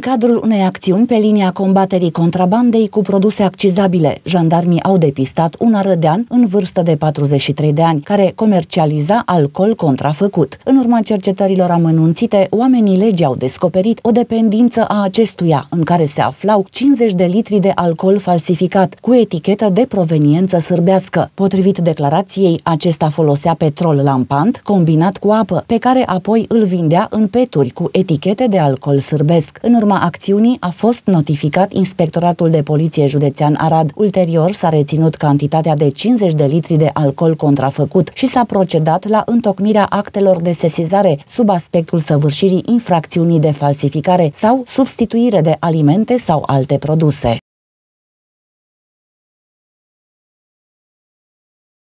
În cadrul unei acțiuni pe linia combaterii contrabandei cu produse accizabile, jandarmii au depistat un arădean în vârstă de 43 de ani, care comercializa alcool contrafăcut. În urma cercetărilor amănunțite, oamenii legii au descoperit o dependință a acestuia, în care se aflau 50 de litri de alcool falsificat, cu etichetă de proveniență sârbească. Potrivit declarației, acesta folosea petrol lampant combinat cu apă, pe care apoi îl vindea în peturi cu etichete de alcool sârbesc. În urma urma acțiunii a fost notificat Inspectoratul de Poliție Județean Arad. Ulterior s-a reținut cantitatea de 50 de litri de alcool contrafăcut și s-a procedat la întocmirea actelor de sesizare sub aspectul săvârșirii infracțiunii de falsificare sau substituire de alimente sau alte produse.